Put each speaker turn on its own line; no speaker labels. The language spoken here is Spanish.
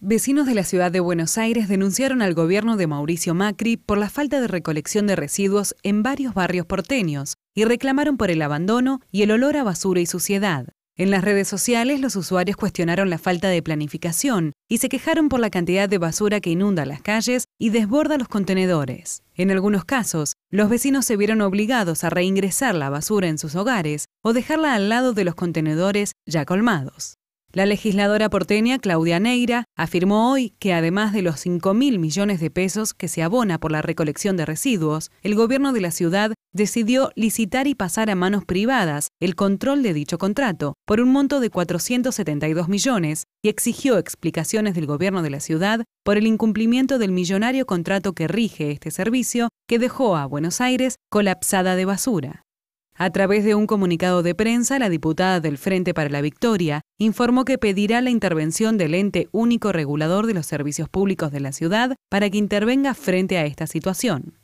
Vecinos de la ciudad de Buenos Aires denunciaron al gobierno de Mauricio Macri por la falta de recolección de residuos en varios barrios porteños y reclamaron por el abandono y el olor a basura y suciedad. En las redes sociales los usuarios cuestionaron la falta de planificación y se quejaron por la cantidad de basura que inunda las calles y desborda los contenedores. En algunos casos, los vecinos se vieron obligados a reingresar la basura en sus hogares o dejarla al lado de los contenedores ya colmados. La legisladora porteña Claudia Neira afirmó hoy que además de los 5.000 millones de pesos que se abona por la recolección de residuos, el gobierno de la ciudad decidió licitar y pasar a manos privadas el control de dicho contrato por un monto de 472 millones y exigió explicaciones del gobierno de la ciudad por el incumplimiento del millonario contrato que rige este servicio que dejó a Buenos Aires colapsada de basura. A través de un comunicado de prensa, la diputada del Frente para la Victoria informó que pedirá la intervención del ente único regulador de los servicios públicos de la ciudad para que intervenga frente a esta situación.